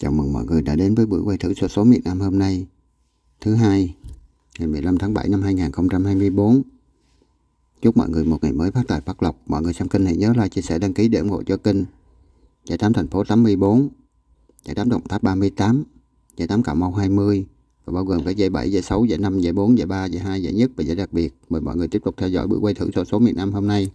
Chào mừng mọi người đã đến với buổi quay thử số số miền Nam hôm nay, thứ hai, ngày 15 tháng 7 năm 2024. Chúc mọi người một ngày mới phát tài phát lộc. Mọi người xem kênh hãy nhớ like, chia sẻ, đăng ký để ủng hộ cho kênh. Giải tám thành phố 84, giải tám Đồng Tháp 38, giải tám Cà Mau 20 và bao gồm cả giải 7, giải 6, giải 5, giải 4, giải 3, giải 2, giải nhất và giải đặc biệt. Mời mọi người tiếp tục theo dõi buổi quay thử số số miền Nam hôm nay.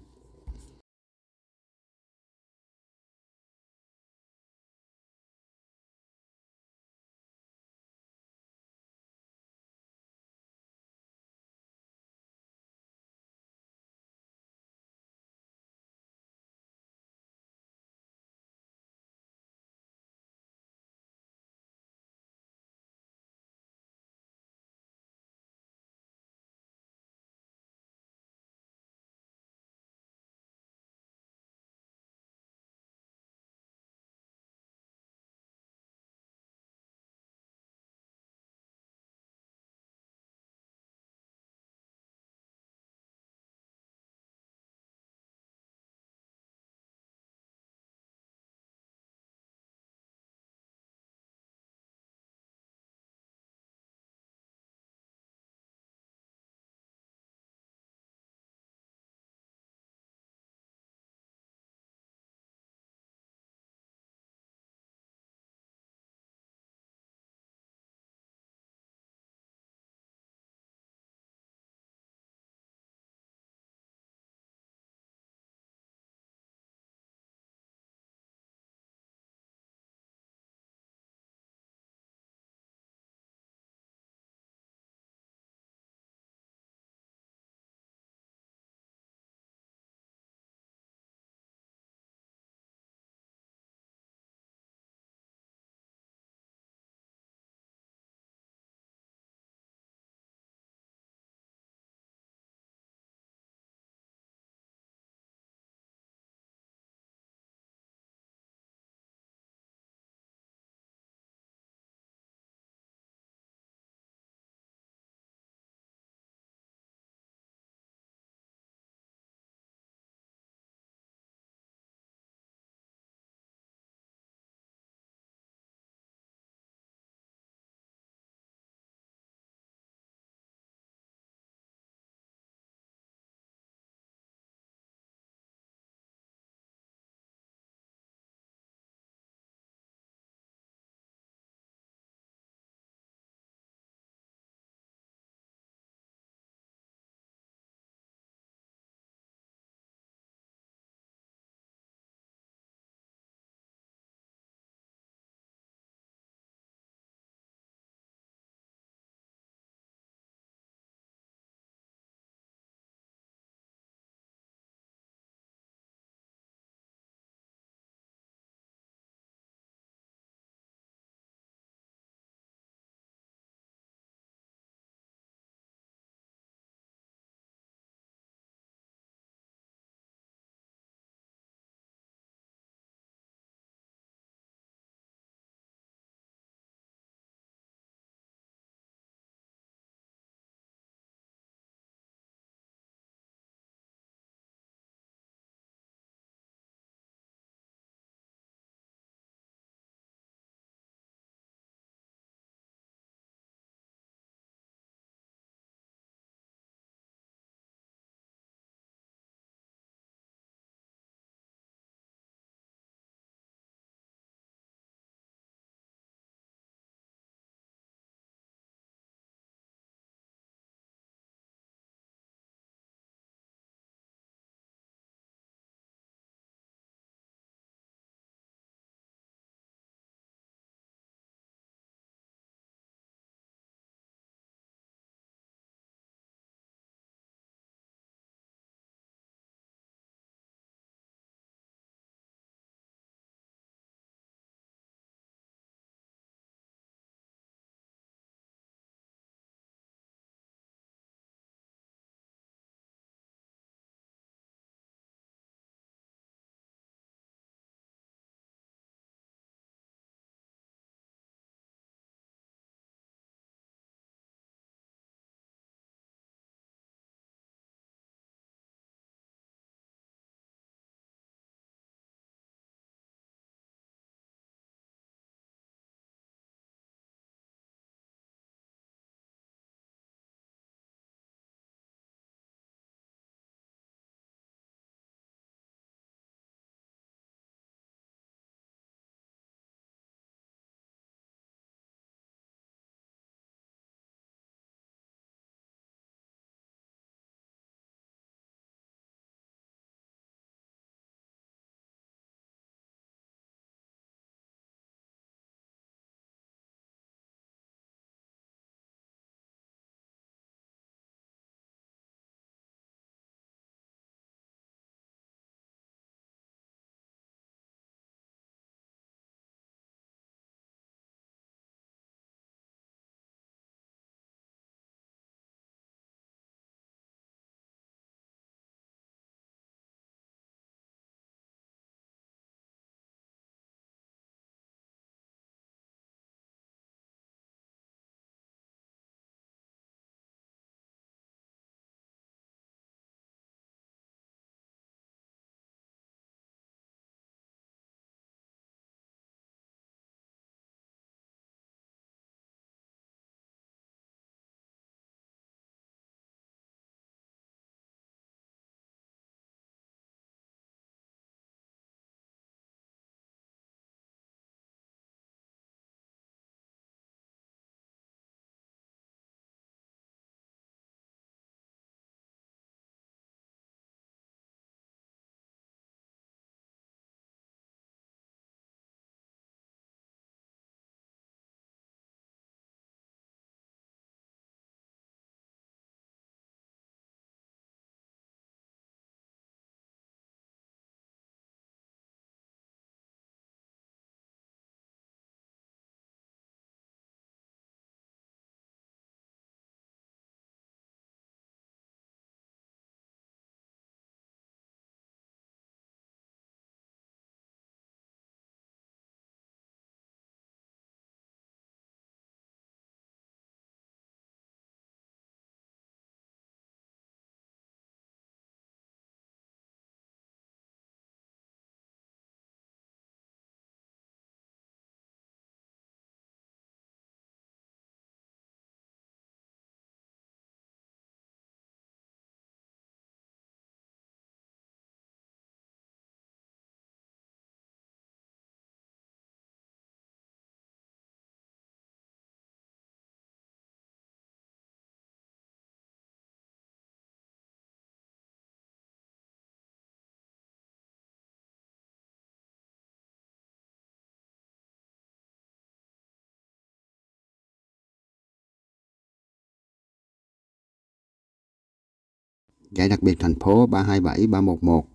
giải đặc biệt thành phố 327311,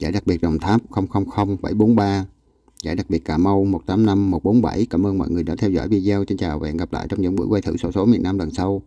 giải đặc biệt Đồng Tháp 000743, giải đặc biệt Cà Mau 185147. Cảm ơn mọi người đã theo dõi video. Xin chào và hẹn gặp lại trong những buổi quay thử sổ số miền Nam lần sau.